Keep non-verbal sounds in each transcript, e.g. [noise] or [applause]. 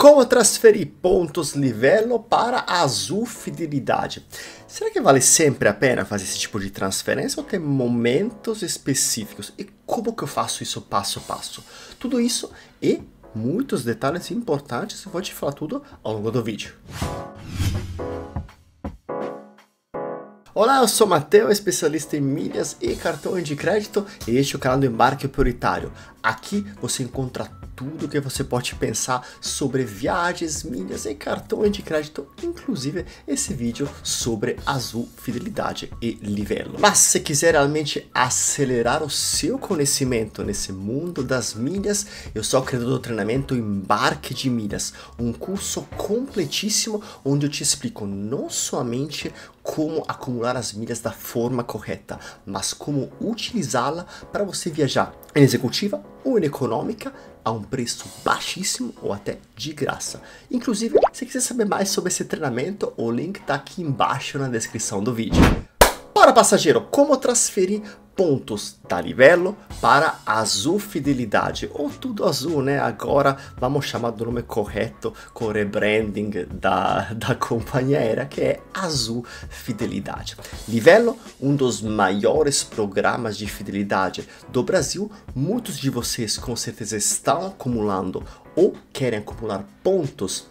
Como transferir pontos Livelo para Azul Fidelidade? Será que vale sempre a pena fazer esse tipo de transferência ou tem momentos específicos? E como que eu faço isso passo a passo? Tudo isso e muitos detalhes importantes, eu vou te falar tudo ao longo do vídeo. Olá, eu sou Matheus, especialista em milhas e cartões de crédito, e este é o canal do Embarque Prioritário. Aqui você encontra tudo que você pode pensar sobre viagens, milhas e cartões de crédito, inclusive esse vídeo sobre Azul, Fidelidade e Livelo. Mas se quiser realmente acelerar o seu conhecimento nesse mundo das milhas, eu sou criador do treinamento Embarque de Milhas, um curso completíssimo onde eu te explico não somente como acumular as milhas da forma correta, mas como utilizá-la para você viajar em executiva uneconômica econômica a um preço baixíssimo ou até de graça. Inclusive, se quiser saber mais sobre esse treinamento, o link está aqui embaixo na descrição do vídeo. Ora, passageiro, como transferir pontos da tá Livelo para Azul Fidelidade, ou tudo azul, né? Agora vamos chamar do nome correto com o rebranding da, [laughs] da companhia aérea, que é Azul Fidelidade. Livelo, um dos maiores programas de fidelidade do Brasil, muitos de vocês com certeza estão acumulando ou querem acumular pontos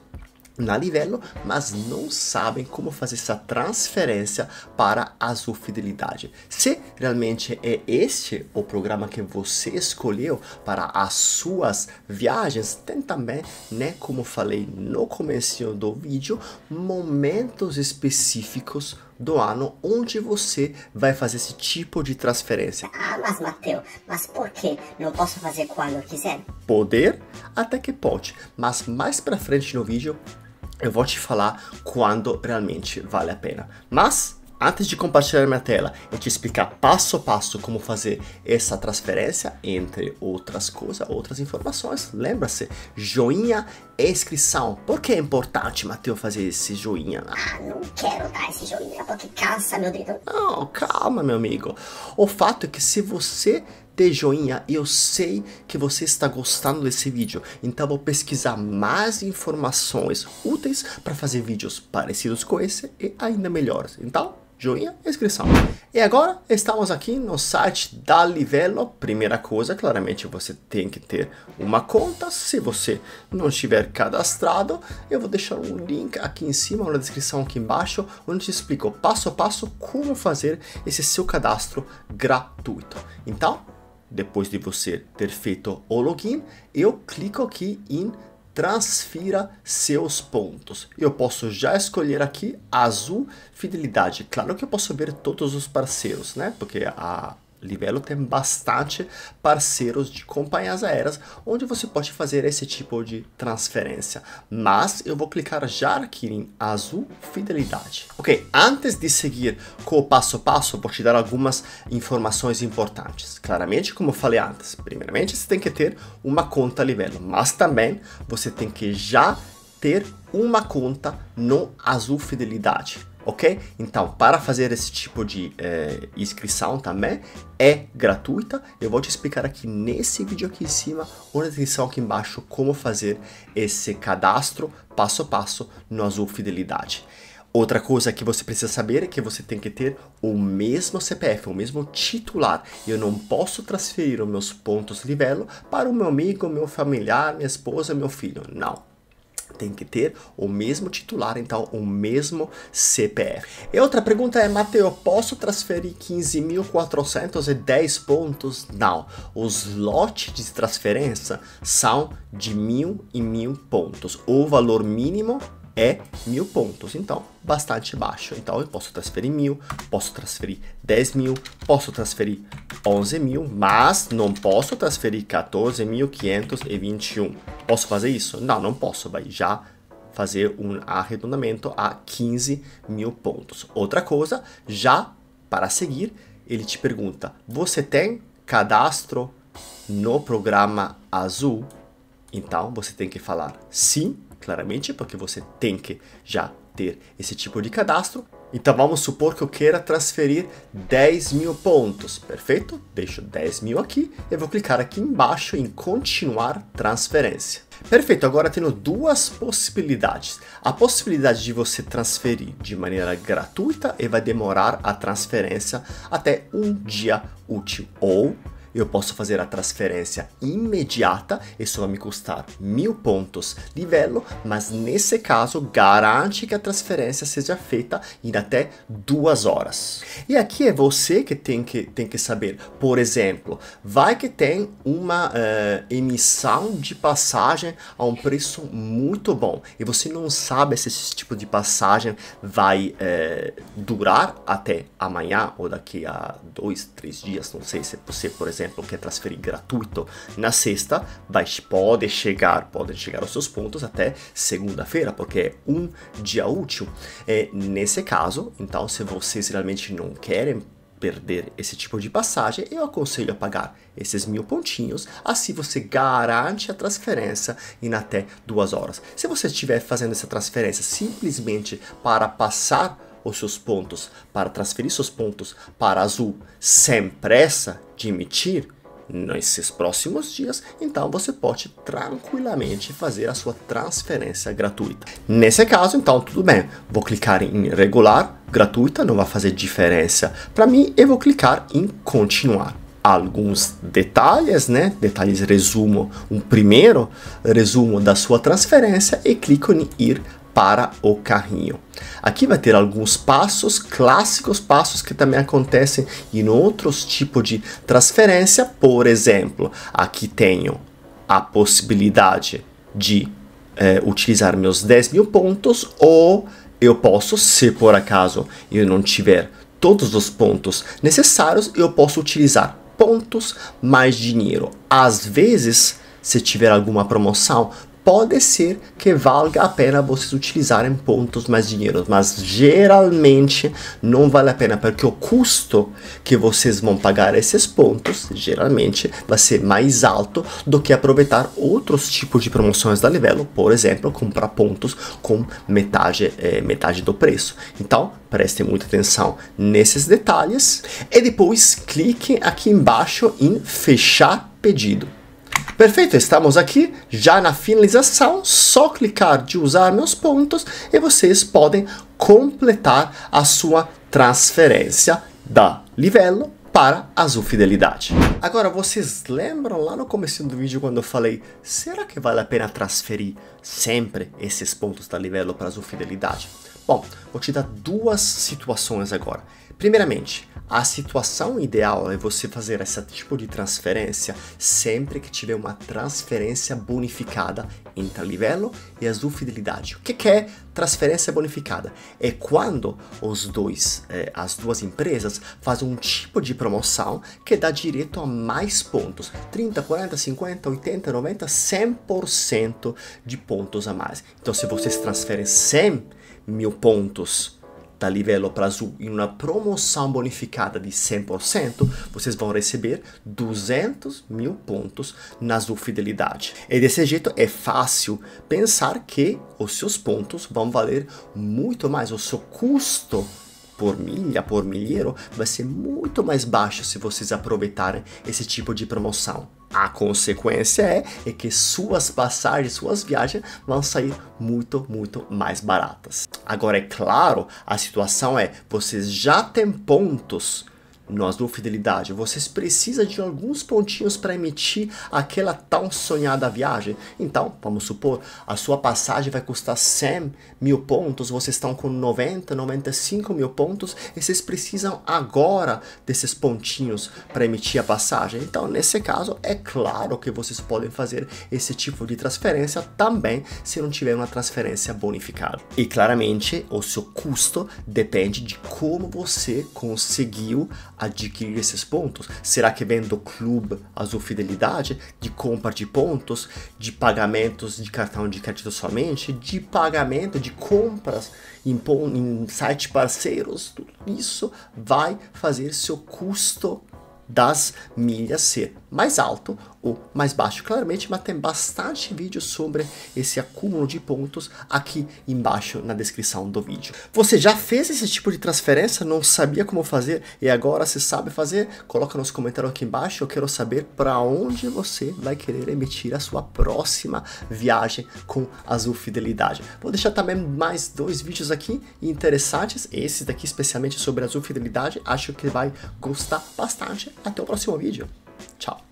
na Livelo, mas não sabem como fazer essa transferência para Azul Fidelidade. Se realmente é este o programa que você escolheu para as suas viagens, tem também, né, como falei no começo do vídeo, momentos específicos do ano onde você vai fazer esse tipo de transferência. Ah, mas Mateu, mas por que? Não posso fazer quando eu quiser? Poder? Até que pode, mas mais pra frente no vídeo eu vou te falar quando realmente vale a pena. Mas antes de compartilhar minha tela e te explicar passo a passo como fazer essa transferência, entre outras coisas, outras informações, lembra-se, joinha e inscrição. Por que é importante, Matheus, fazer esse joinha? Ah, não quero dar esse joinha porque cansa meu dedo. Não, calma, meu amigo. O fato é que se você dê joinha. Eu sei que você está gostando desse vídeo, então vou pesquisar mais informações úteis para fazer vídeos parecidos com esse e ainda melhores. Então, joinha, inscrição. E agora estamos aqui no site da Livelo. Primeira coisa, claramente você tem que ter uma conta. Se você não estiver cadastrado, eu vou deixar um link aqui em cima ou na descrição aqui embaixo, onde te explico passo a passo como fazer esse seu cadastro gratuito. Então, depois de você ter feito o login, eu clico aqui em transfira seus pontos. Eu posso já escolher aqui azul fidelidade. Claro que eu posso ver todos os parceiros, né? Porque a Livelo tem bastante parceiros de companhias aéreas onde você pode fazer esse tipo de transferência. Mas eu vou clicar já aqui em azul fidelidade. Ok, antes de seguir com o passo a passo, vou te dar algumas informações importantes. Claramente, como eu falei antes, primeiramente você tem que ter uma conta Livelo, mas também você tem que já ter uma conta no Azul Fidelidade ok? Então, para fazer esse tipo de é, inscrição também, é gratuita. Eu vou te explicar aqui nesse vídeo aqui em cima, ou na descrição aqui embaixo, como fazer esse cadastro passo a passo no Azul Fidelidade. Outra coisa que você precisa saber é que você tem que ter o mesmo CPF, o mesmo titular. Eu não posso transferir os meus pontos de velo para o meu amigo, meu familiar, minha esposa, meu filho. Não tem que ter o mesmo titular, então o mesmo CPF. E outra pergunta é, Mateo, posso transferir 15.410 pontos? Não, os lotes de transferência são de mil e mil pontos. O valor mínimo é mil pontos, então bastante baixo. Então eu posso transferir mil, posso transferir 10 mil, posso transferir 11 mil, mas não posso transferir 14.521. Posso fazer isso? Não, não posso. Vai já fazer um arredondamento a 15 mil pontos. Outra coisa, já para seguir, ele te pergunta: Você tem cadastro no programa azul? Então você tem que falar sim claramente, porque você tem que já ter esse tipo de cadastro. Então vamos supor que eu queira transferir 10 mil pontos, perfeito? Deixo 10 mil aqui e vou clicar aqui embaixo em continuar transferência. Perfeito, agora tenho duas possibilidades. A possibilidade de você transferir de maneira gratuita e vai demorar a transferência até um dia útil. Ou eu posso fazer a transferência imediata, isso vai me custar mil pontos de velo, mas nesse caso garante que a transferência seja feita em até duas horas. E aqui é você que tem que, tem que saber, por exemplo, vai que tem uma uh, emissão de passagem a um preço muito bom e você não sabe se esse tipo de passagem vai uh, durar até amanhã ou daqui a dois, três dias, não sei se é você, por exemplo, exemplo, quer transferir gratuito na sexta, vai, pode chegar, podem chegar aos seus pontos até segunda-feira, porque é um dia útil. É, nesse caso, então, se vocês realmente não querem perder esse tipo de passagem, eu aconselho a pagar esses mil pontinhos, assim você garante a transferência em até duas horas. Se você estiver fazendo essa transferência simplesmente para passar os seus pontos, para transferir seus pontos para azul sem pressa de emitir nesses próximos dias, então você pode tranquilamente fazer a sua transferência gratuita. Nesse caso, então, tudo bem. Vou clicar em regular, gratuita, não vai fazer diferença para mim, e vou clicar em continuar alguns detalhes, né? Detalhes resumo um primeiro resumo da sua transferência e clico em ir para o carrinho. Aqui vai ter alguns passos clássicos, passos que também acontecem em outros tipos de transferência. Por exemplo, aqui tenho a possibilidade de é, utilizar meus 10 mil pontos ou eu posso, se por acaso eu não tiver todos os pontos necessários, eu posso utilizar pontos mais dinheiro. Às vezes, se tiver alguma promoção, pode ser que valga a pena vocês utilizarem pontos mais dinheiro, mas geralmente não vale a pena porque o custo que vocês vão pagar esses pontos geralmente vai ser mais alto do que aproveitar outros tipos de promoções da Livelo, por exemplo, comprar pontos com metade, é, metade do preço. Então, prestem muita atenção nesses detalhes e depois cliquem aqui embaixo em fechar pedido. Perfeito, estamos aqui já na finalização, só clicar de usar meus pontos e vocês podem completar a sua transferência da Livelo para Azul Fidelidade. Agora, vocês lembram lá no começo do vídeo quando eu falei será que vale a pena transferir sempre esses pontos da Livelo para Azul Fidelidade? Bom, vou te dar duas situações agora. Primeiramente, a situação ideal é você fazer esse tipo de transferência sempre que tiver uma transferência bonificada entre livelo e azul fidelidade. O que é transferência bonificada? É quando os dois, eh, as duas empresas fazem um tipo de promoção que dá direito a mais pontos. 30, 40, 50, 80, 90, 100% de pontos a mais. Então se vocês transferem 100 mil pontos da Livelo para Azul em uma promoção bonificada de 100%, vocês vão receber 200 mil pontos na Azul Fidelidade. E desse jeito é fácil pensar que os seus pontos vão valer muito mais, o seu custo por milha, por milheiro, vai ser muito mais baixo se vocês aproveitarem esse tipo de promoção. A consequência é, é que suas passagens, suas viagens vão sair muito, muito mais baratas. Agora, é claro, a situação é, vocês já têm pontos nós do Fidelidade, vocês precisam de alguns pontinhos para emitir aquela tão sonhada viagem. Então, vamos supor, a sua passagem vai custar 100 mil pontos, vocês estão com 90, 95 mil pontos, e vocês precisam agora desses pontinhos para emitir a passagem. Então, nesse caso, é claro que vocês podem fazer esse tipo de transferência também se não tiver uma transferência bonificada. E claramente, o seu custo depende de como você conseguiu adquirir esses pontos? Será que vendo o clube azul fidelidade, de compra de pontos, de pagamentos de cartão de crédito somente, de pagamento de compras em, em sites parceiros? Tudo isso vai fazer seu custo das milhas ser mais alto o mais baixo. Claramente, mas tem bastante vídeo sobre esse acúmulo de pontos aqui embaixo na descrição do vídeo. Você já fez esse tipo de transferência? Não sabia como fazer e agora se sabe fazer? Coloca nos comentários aqui embaixo. Eu quero saber para onde você vai querer emitir a sua próxima viagem com Azul Fidelidade. Vou deixar também mais dois vídeos aqui interessantes. Esse daqui especialmente sobre Azul Fidelidade. Acho que vai gostar bastante. Até o próximo vídeo. Tchau.